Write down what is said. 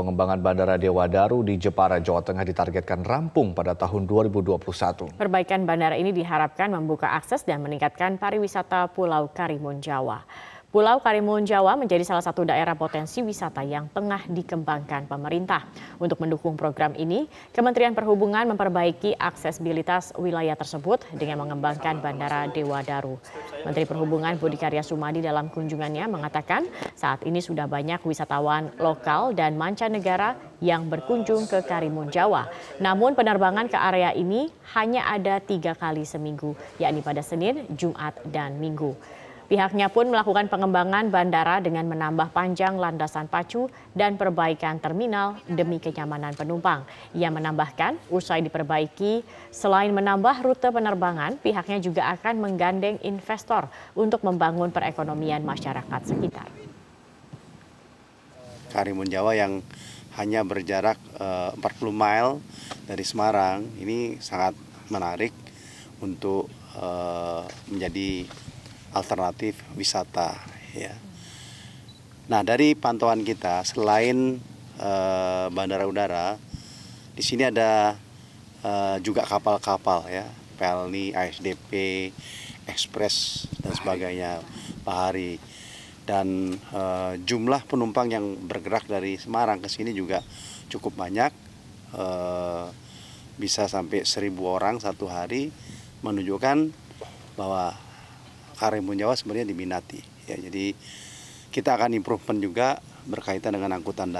Pengembangan Bandara Dewa Daru di Jepara, Jawa Tengah ditargetkan rampung pada tahun 2021. Perbaikan bandara ini diharapkan membuka akses dan meningkatkan pariwisata Pulau Karimun Jawa. Pulau Karimun Jawa menjadi salah satu daerah potensi wisata yang tengah dikembangkan pemerintah. Untuk mendukung program ini, Kementerian Perhubungan memperbaiki aksesibilitas wilayah tersebut dengan mengembangkan Bandara Dewa Daru. Menteri Perhubungan Budi Karya Sumadi dalam kunjungannya mengatakan saat ini sudah banyak wisatawan lokal dan mancanegara yang berkunjung ke Karimun Jawa. Namun penerbangan ke area ini hanya ada tiga kali seminggu, yakni pada Senin, Jumat, dan Minggu. Pihaknya pun melakukan pengembangan bandara dengan menambah panjang landasan pacu dan perbaikan terminal demi kenyamanan penumpang. Ia menambahkan, usai diperbaiki, selain menambah rute penerbangan, pihaknya juga akan menggandeng investor untuk membangun perekonomian masyarakat sekitar. Karimun Jawa yang hanya berjarak 40 eh, mil dari Semarang ini sangat menarik untuk eh, menjadi alternatif wisata ya. Nah, dari pantauan kita selain eh, bandara udara di sini ada eh, juga kapal-kapal ya, Pelni, ASDP, ekspres dan sebagainya, Pahari. Dan eh, jumlah penumpang yang bergerak dari Semarang ke sini juga cukup banyak. bisa sampai seribu orang satu hari menunjukkan bahwa Karimun Jawa sebenarnya diminati. Ya, jadi kita akan improvement juga berkaitan dengan angkutan darat.